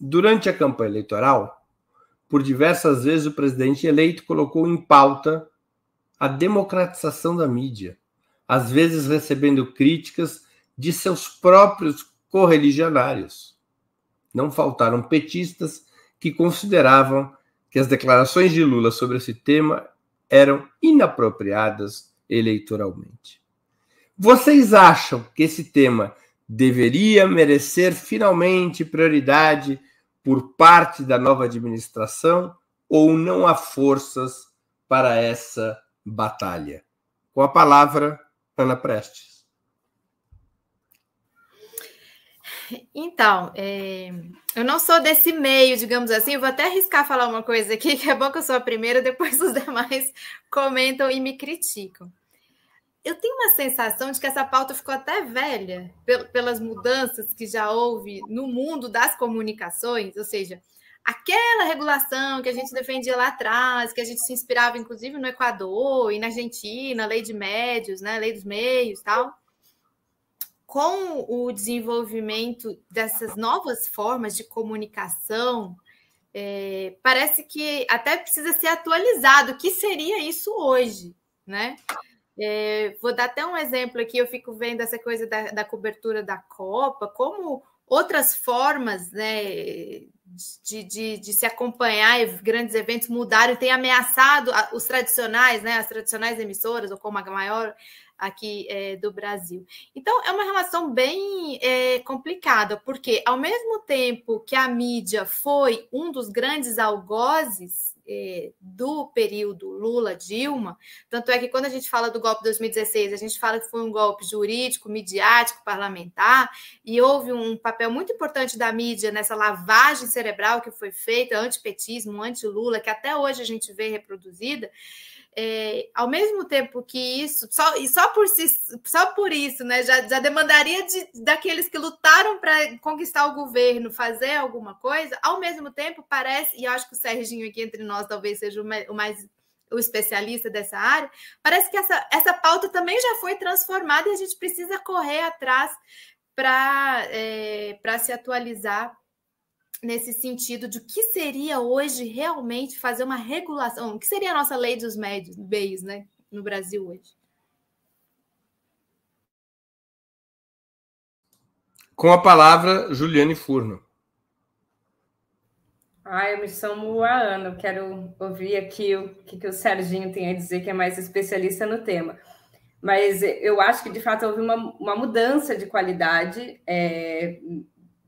Durante a campanha eleitoral, por diversas vezes o presidente eleito colocou em pauta a democratização da mídia, às vezes recebendo críticas de seus próprios correligionários. Não faltaram petistas que consideravam que as declarações de Lula sobre esse tema eram inapropriadas eleitoralmente. Vocês acham que esse tema deveria merecer finalmente prioridade por parte da nova administração ou não há forças para essa batalha? Com a palavra, Ana Prestes. Então, é, eu não sou desse meio, digamos assim. vou até arriscar falar uma coisa aqui, que é bom que eu sou a primeira, depois os demais comentam e me criticam eu tenho uma sensação de que essa pauta ficou até velha pelas mudanças que já houve no mundo das comunicações, ou seja, aquela regulação que a gente defendia lá atrás, que a gente se inspirava inclusive no Equador e na Argentina, lei de médios, né, lei dos meios, tal. Com o desenvolvimento dessas novas formas de comunicação, é, parece que até precisa ser atualizado. O que seria isso hoje, né? É, vou dar até um exemplo aqui, eu fico vendo essa coisa da, da cobertura da Copa, como outras formas né, de, de, de, se acompanhar grandes eventos mudaram e têm ameaçado os tradicionais, né, as tradicionais emissoras, ou como a maior aqui é, do Brasil. Então, é uma relação bem é, complicada, porque ao mesmo tempo que a mídia foi um dos grandes algozes é, do período Lula-Dilma, tanto é que quando a gente fala do golpe de 2016, a gente fala que foi um golpe jurídico, midiático, parlamentar, e houve um papel muito importante da mídia nessa lavagem cerebral que foi feita, antipetismo, anti-Lula, que até hoje a gente vê reproduzida é, ao mesmo tempo que isso, só, e só por, si, só por isso, né, já, já demandaria de, daqueles que lutaram para conquistar o governo fazer alguma coisa, ao mesmo tempo parece, e eu acho que o Serginho aqui entre nós talvez seja o mais o especialista dessa área, parece que essa, essa pauta também já foi transformada e a gente precisa correr atrás para é, se atualizar nesse sentido de o que seria hoje realmente fazer uma regulação, o que seria a nossa lei dos médios, bens, né, no Brasil hoje? Com a palavra, Juliane Furno. Ah, eu me chamo a Ana, quero ouvir aqui o que, que o Serginho tem a dizer, que é mais especialista no tema. Mas eu acho que, de fato, houve uma, uma mudança de qualidade é,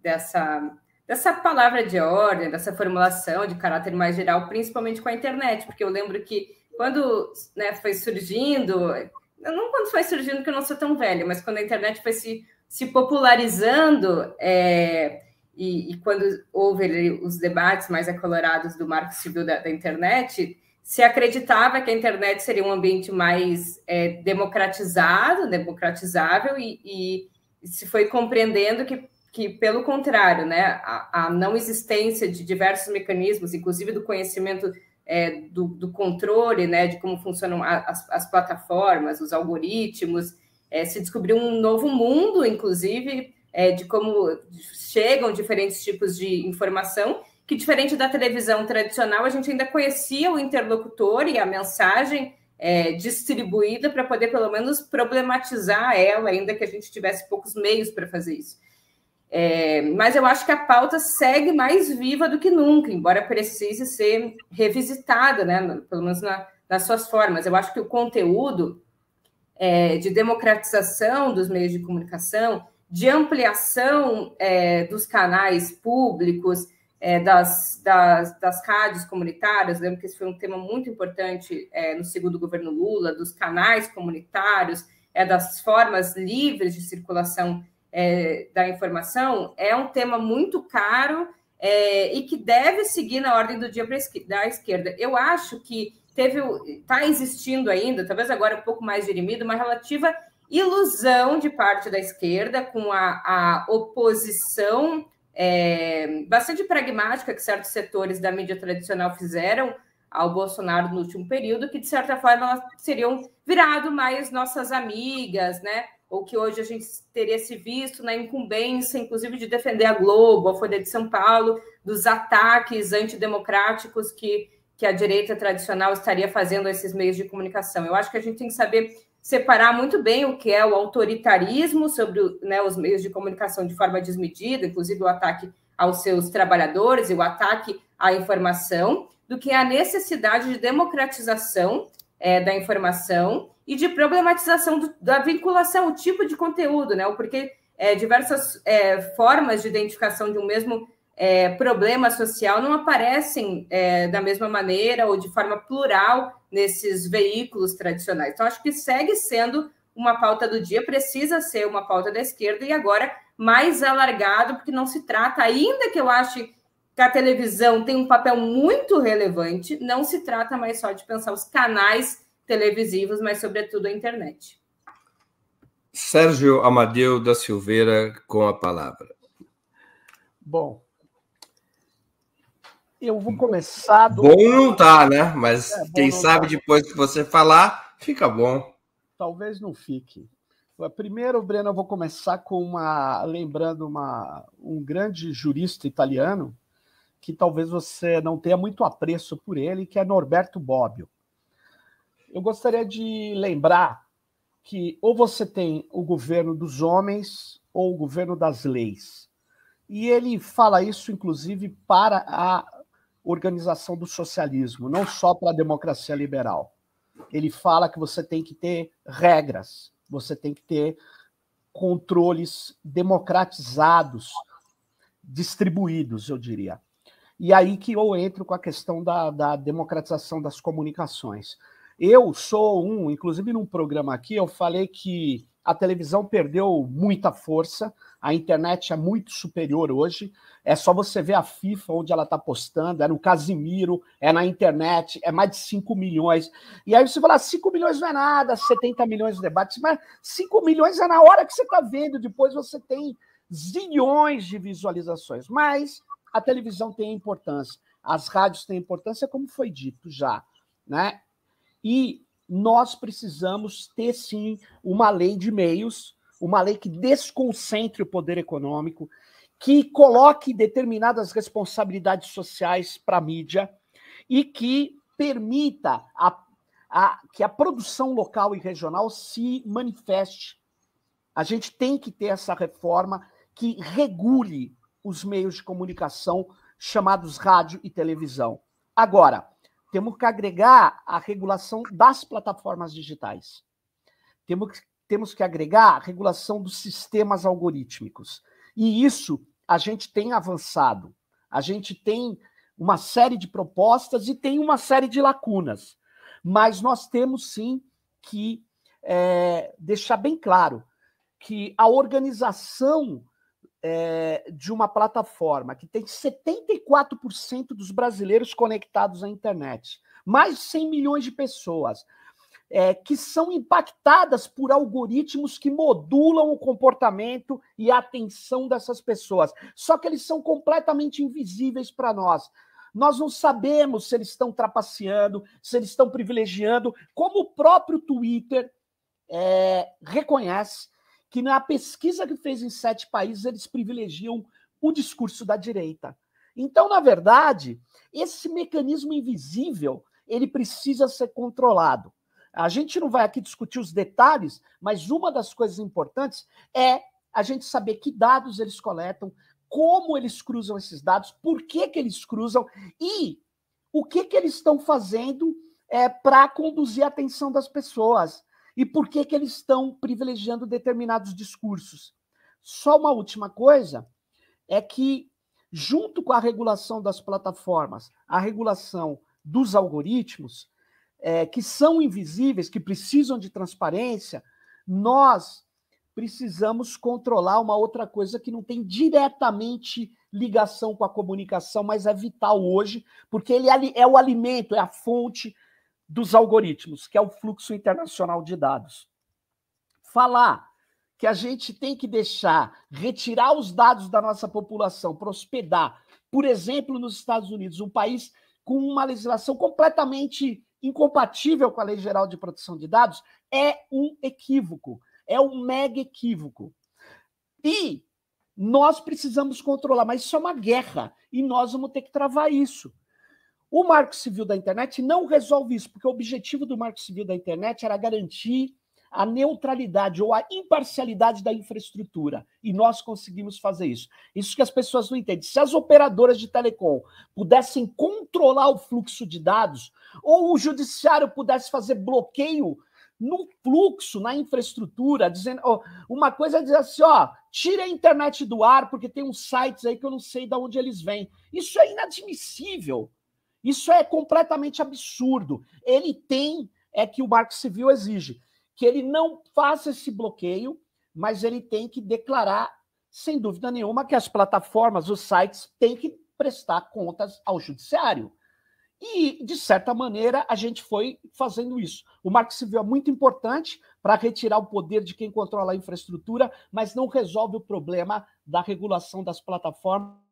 dessa dessa palavra de ordem, dessa formulação de caráter mais geral, principalmente com a internet, porque eu lembro que quando né, foi surgindo, não quando foi surgindo, porque eu não sou tão velha, mas quando a internet foi se, se popularizando, é, e, e, quando houve ali, os debates mais acolorados do marco civil da, da, internet, se acreditava que a internet seria um ambiente mais é, democratizado, democratizável, e, e se foi compreendendo que que, pelo contrário, né, a, a não existência de diversos mecanismos, inclusive do conhecimento é, do, do, controle, né, de como funcionam as, as plataformas, os algoritmos, é, se descobriu um novo mundo, inclusive, é, de como chegam diferentes tipos de informação, que diferente da televisão tradicional, a gente ainda conhecia o interlocutor e a mensagem é, distribuída para poder, pelo menos, problematizar ela, ainda que a gente tivesse poucos meios para fazer isso. É, mas eu acho que a pauta segue mais viva do que nunca, embora precise ser revisitada, né, pelo menos na, nas suas formas. Eu acho que o conteúdo é, de democratização dos meios de comunicação, de ampliação é, dos canais públicos, é, das, das, das rádios comunitárias, lembro que esse foi um tema muito importante é, no segundo governo Lula, dos canais comunitários, é, das formas livres de circulação é, da informação é um tema muito caro é, e que deve seguir na ordem do dia da esquerda. Eu acho que teve, está existindo ainda, talvez agora um pouco mais dirimido, uma relativa ilusão de parte da esquerda com a, a oposição é, bastante pragmática que certos setores da mídia tradicional fizeram ao Bolsonaro no último período, que de certa forma elas seriam virado mais nossas amigas, né? ou que hoje a gente teria se visto na incumbência, inclusive, de defender a Globo, a Folha de São Paulo, dos ataques antidemocráticos que, que a direita tradicional estaria fazendo a esses meios de comunicação. Eu acho que a gente tem que saber separar muito bem o que é o autoritarismo sobre né, os meios de comunicação de forma desmedida, inclusive o ataque aos seus trabalhadores e o ataque à informação, do que é a necessidade de democratização é, da informação e de problematização do, da vinculação, o tipo de conteúdo, né? Porque é, diversas é, formas de identificação de um mesmo é, problema social não aparecem é, da mesma maneira ou de forma plural nesses veículos tradicionais. Então, acho que segue sendo uma pauta do dia, precisa ser uma pauta da esquerda e agora mais alargado, porque não se trata, ainda que eu ache que a televisão tem um papel muito relevante, não se trata mais só de pensar os canais televisivos, mas sobretudo a internet. Sérgio Amadeu da Silveira com a palavra. Bom, eu vou começar. Do... Bom não tá, né? Mas é, quem sabe tá. depois que você falar, fica bom. Talvez não fique. Primeiro, Breno, eu vou começar com uma lembrando uma, um grande jurista italiano que talvez você não tenha muito apreço por ele, que é Norberto Bobbio. Eu gostaria de lembrar que ou você tem o governo dos homens ou o governo das leis. E ele fala isso, inclusive, para a organização do socialismo, não só para a democracia liberal. Ele fala que você tem que ter regras, você tem que ter controles democratizados, distribuídos, eu diria. E aí que eu entro com a questão da, da democratização das comunicações. Eu sou um, inclusive num programa aqui, eu falei que a televisão perdeu muita força, a internet é muito superior hoje. É só você ver a FIFA onde ela está postando, é no Casimiro, é na internet, é mais de 5 milhões. E aí você fala, 5 milhões não é nada, 70 milhões de debates, mas 5 milhões é na hora que você está vendo, depois você tem zilhões de visualizações. Mas a televisão tem importância, as rádios têm importância, como foi dito já. Né? E nós precisamos ter, sim, uma lei de meios, uma lei que desconcentre o poder econômico, que coloque determinadas responsabilidades sociais para a mídia e que permita a, a, que a produção local e regional se manifeste. A gente tem que ter essa reforma que regule os meios de comunicação chamados rádio e televisão. Agora, temos que agregar a regulação das plataformas digitais. Temos, temos que agregar a regulação dos sistemas algorítmicos. E isso a gente tem avançado. A gente tem uma série de propostas e tem uma série de lacunas. Mas nós temos sim que é, deixar bem claro que a organização é, de uma plataforma que tem 74% dos brasileiros conectados à internet, mais de 100 milhões de pessoas, é, que são impactadas por algoritmos que modulam o comportamento e a atenção dessas pessoas. Só que eles são completamente invisíveis para nós. Nós não sabemos se eles estão trapaceando, se eles estão privilegiando, como o próprio Twitter é, reconhece que na pesquisa que fez em sete países, eles privilegiam o discurso da direita. Então, na verdade, esse mecanismo invisível ele precisa ser controlado. A gente não vai aqui discutir os detalhes, mas uma das coisas importantes é a gente saber que dados eles coletam, como eles cruzam esses dados, por que, que eles cruzam e o que, que eles estão fazendo é, para conduzir a atenção das pessoas. E por que, que eles estão privilegiando determinados discursos? Só uma última coisa é que, junto com a regulação das plataformas, a regulação dos algoritmos, é, que são invisíveis, que precisam de transparência, nós precisamos controlar uma outra coisa que não tem diretamente ligação com a comunicação, mas é vital hoje, porque ele é, é o alimento, é a fonte dos algoritmos, que é o fluxo internacional de dados. Falar que a gente tem que deixar retirar os dados da nossa população para por exemplo, nos Estados Unidos, um país com uma legislação completamente incompatível com a Lei Geral de Proteção de Dados, é um equívoco, é um mega equívoco. E nós precisamos controlar, mas isso é uma guerra e nós vamos ter que travar isso. O Marco Civil da Internet não resolve isso, porque o objetivo do Marco Civil da Internet era garantir a neutralidade ou a imparcialidade da infraestrutura. E nós conseguimos fazer isso. Isso que as pessoas não entendem. Se as operadoras de telecom pudessem controlar o fluxo de dados, ou o judiciário pudesse fazer bloqueio no fluxo, na infraestrutura, dizendo. uma coisa é dizer assim: ó, tira a internet do ar, porque tem uns sites aí que eu não sei de onde eles vêm. Isso é inadmissível. Isso é completamente absurdo. Ele tem, é que o Marco Civil exige, que ele não faça esse bloqueio, mas ele tem que declarar, sem dúvida nenhuma, que as plataformas, os sites, têm que prestar contas ao judiciário. E, de certa maneira, a gente foi fazendo isso. O Marco Civil é muito importante para retirar o poder de quem controla a infraestrutura, mas não resolve o problema da regulação das plataformas